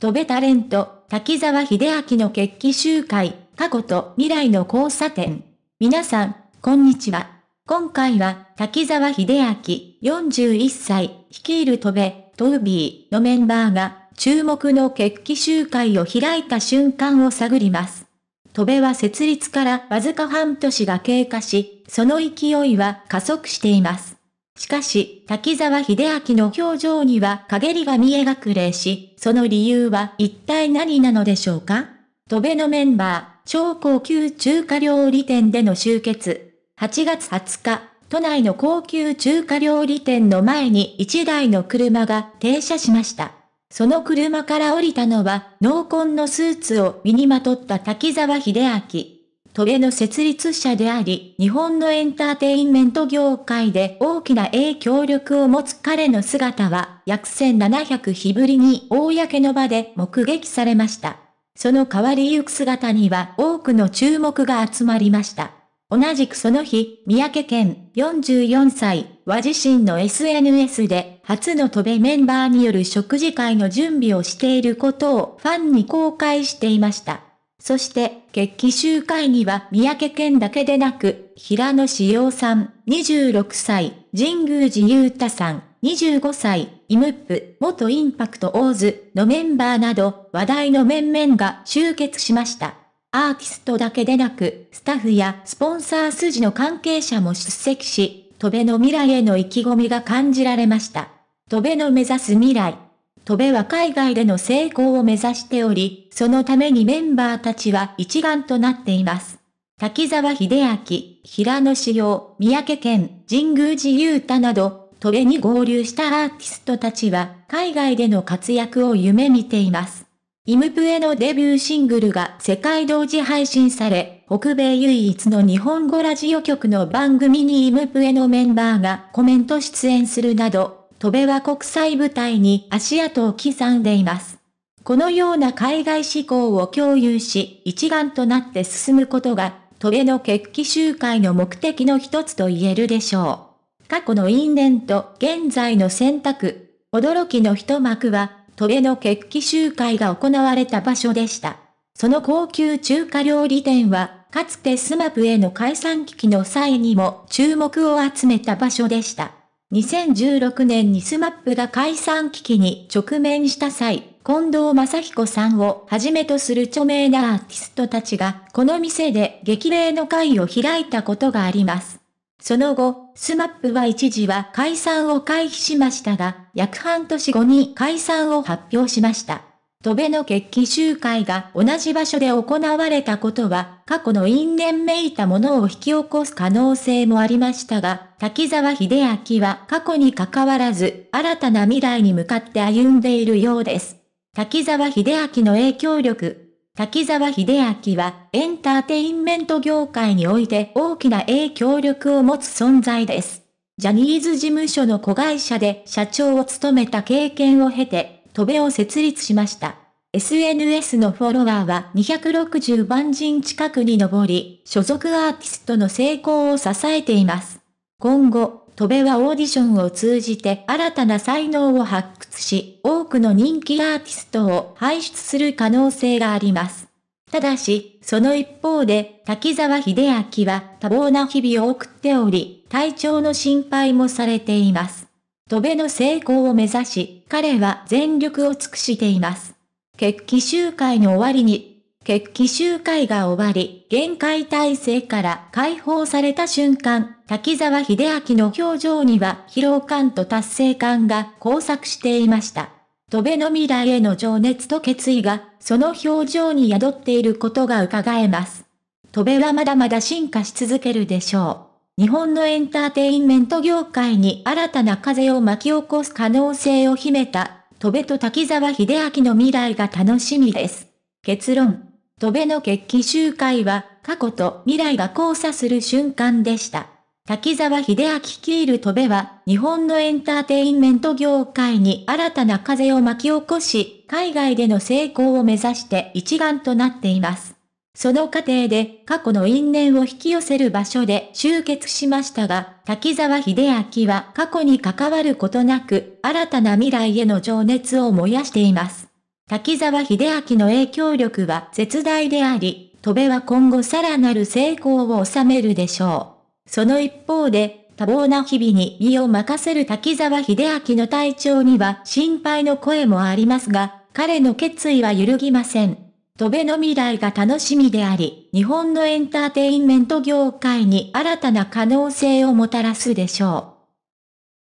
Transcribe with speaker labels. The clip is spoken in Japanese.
Speaker 1: 飛べタレント、滝沢秀明の決起集会、過去と未来の交差点。皆さん、こんにちは。今回は、滝沢秀明、41歳、率いる戸部、トウビーのメンバーが、注目の決起集会を開いた瞬間を探ります。戸部は設立からわずか半年が経過し、その勢いは加速しています。しかし、滝沢秀明の表情には陰りが見え隠れし、その理由は一体何なのでしょうか戸べのメンバー、超高級中華料理店での集結。8月20日、都内の高級中華料理店の前に1台の車が停車しました。その車から降りたのは、濃紺のスーツを身にまとった滝沢秀明。トレの設立者であり、日本のエンターテインメント業界で大きな影響力を持つ彼の姿は、約1700日ぶりに公の場で目撃されました。その変わりゆく姿には多くの注目が集まりました。同じくその日、三宅健44歳は自身の SNS で初のトベメンバーによる食事会の準備をしていることをファンに公開していました。そして、決起集会には三宅健だけでなく、平野志陽さん、26歳、神宮寺勇太さん、25歳、イムップ、元インパクトオーズのメンバーなど、話題の面々が集結しました。アーティストだけでなく、スタッフやスポンサー筋の関係者も出席し、戸辺の未来への意気込みが感じられました。戸辺の目指す未来。戸部は海外での成功を目指しており、そのためにメンバーたちは一丸となっています。滝沢秀明、平野志陽、三宅健、神宮寺雄太など、戸部に合流したアーティストたちは、海外での活躍を夢見ています。イムプエのデビューシングルが世界同時配信され、北米唯一の日本語ラジオ局の番組にイムプエのメンバーがコメント出演するなど、戸部は国際舞台に足跡を刻んでいます。このような海外志向を共有し、一丸となって進むことが、戸部の決起集会の目的の一つと言えるでしょう。過去の因縁と現在の選択、驚きの一幕は、戸部の決起集会が行われた場所でした。その高級中華料理店は、かつてスマップへの解散危機の際にも注目を集めた場所でした。2016年にスマップが解散危機に直面した際、近藤正彦さんをはじめとする著名なアーティストたちが、この店で激励の会を開いたことがあります。その後、スマップは一時は解散を回避しましたが、約半年後に解散を発表しました。戸辺の決起集会が同じ場所で行われたことは、過去の因縁めいたものを引き起こす可能性もありましたが、滝沢秀明は過去に関わらず、新たな未来に向かって歩んでいるようです。滝沢秀明の影響力、滝沢秀明はエンターテインメント業界において大きな影響力を持つ存在です。ジャニーズ事務所の子会社で社長を務めた経験を経て、戸部を設立しました。SNS のフォロワーは260万人近くに上り、所属アーティストの成功を支えています。今後、戸部はオーディションを通じて新たな才能を発掘し、多くの人気アーティストを輩出する可能性があります。ただし、その一方で、滝沢秀明は多忙な日々を送っており、体調の心配もされています。渡部の成功を目指し、彼は全力を尽くしています。決起集会の終わりに、決起集会が終わり、限界体制から解放された瞬間、滝沢秀明の表情には疲労感と達成感が交錯していました。戸部の未来への情熱と決意が、その表情に宿っていることが伺えます。戸部はまだまだ進化し続けるでしょう。日本のエンターテインメント業界に新たな風を巻き起こす可能性を秘めた、戸部と滝沢秀明の未来が楽しみです。結論。戸部の決起集会は、過去と未来が交差する瞬間でした。滝沢秀明率いる戸部は、日本のエンターテインメント業界に新たな風を巻き起こし、海外での成功を目指して一丸となっています。その過程で過去の因縁を引き寄せる場所で集結しましたが、滝沢秀明は過去に関わることなく、新たな未来への情熱を燃やしています。滝沢秀明の影響力は絶大であり、戸部は今後さらなる成功を収めるでしょう。その一方で、多忙な日々に身を任せる滝沢秀明の体調には心配の声もありますが、彼の決意は揺るぎません。戸辺の未来が楽しみであり、日本のエンターテインメント業界に新たな可能性をもたらすでしょう。